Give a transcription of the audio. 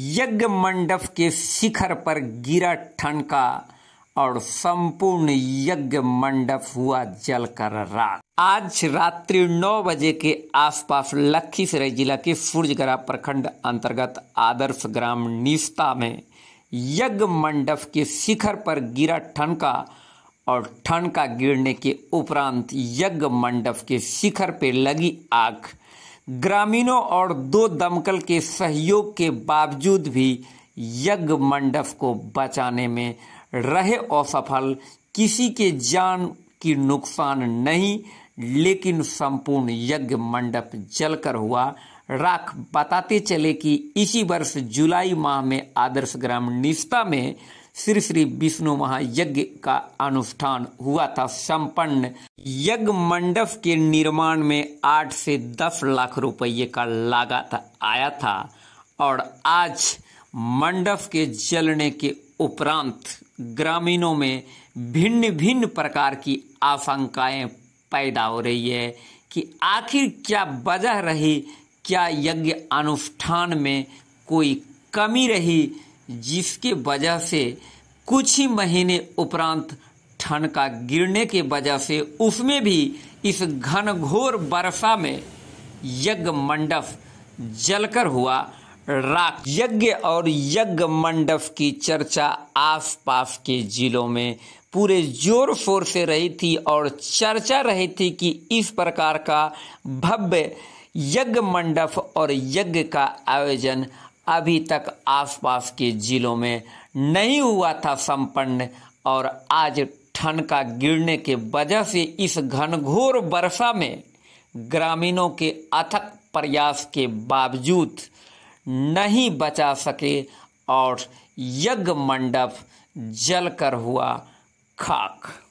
यज्ञ मंडप के शिखर पर गिरा ठनका और संपूर्ण यज्ञ मंडप हुआ जलकर राख आज रात्रि नौ बजे के आसपास लखीसराय जिला के फुर्जगरा प्रखंड अंतर्गत आदर्श ग्राम निस्ता में यज्ञ मंडप के शिखर पर गिरा ठनका और ठनका गिरने के उपरांत यज्ञ मंडप के शिखर पर लगी आग ग्रामीणों और दो दमकल के सहयोग के बावजूद भी यज्ञ मंडप को बचाने में रहे असफल किसी के जान की नुकसान नहीं लेकिन संपूर्ण यज्ञ मंडप जलकर हुआ राख बताते चले कि इसी वर्ष जुलाई माह में आदर्श ग्राम निष्ठा में श्री श्री विष्णु महायज्ञ का अनुष्ठान हुआ था संपन्न यज्ञ मंडप के निर्माण में आठ से दस लाख रुपये का लागत आया था और आज मंडप के जलने के उपरांत ग्रामीणों में भिन्न भिन्न प्रकार की आशंकाएं पैदा हो रही है कि आखिर क्या वजह रही क्या यज्ञ अनुष्ठान में कोई कमी रही जिसके वजह से कुछ ही महीने उपरांत ठंड का गिरने के वजह से उसमें भी इस घनघोर वर्षा में यज्ञ मंडप जलकर हुआ राख यज्ञ और यज्ञ मंडप की चर्चा आसपास के जिलों में पूरे जोर शोर से रही थी और चर्चा रही थी कि इस प्रकार का भव्य यज्ञ मंडप और यज्ञ का आयोजन अभी तक आसपास के जिलों में नहीं हुआ था संपन्न और आज ठंड का गिरने के वजह से इस घनघोर वर्षा में ग्रामीणों के अथक प्रयास के बावजूद नहीं बचा सके और यज्ञ मंडप जलकर हुआ खाक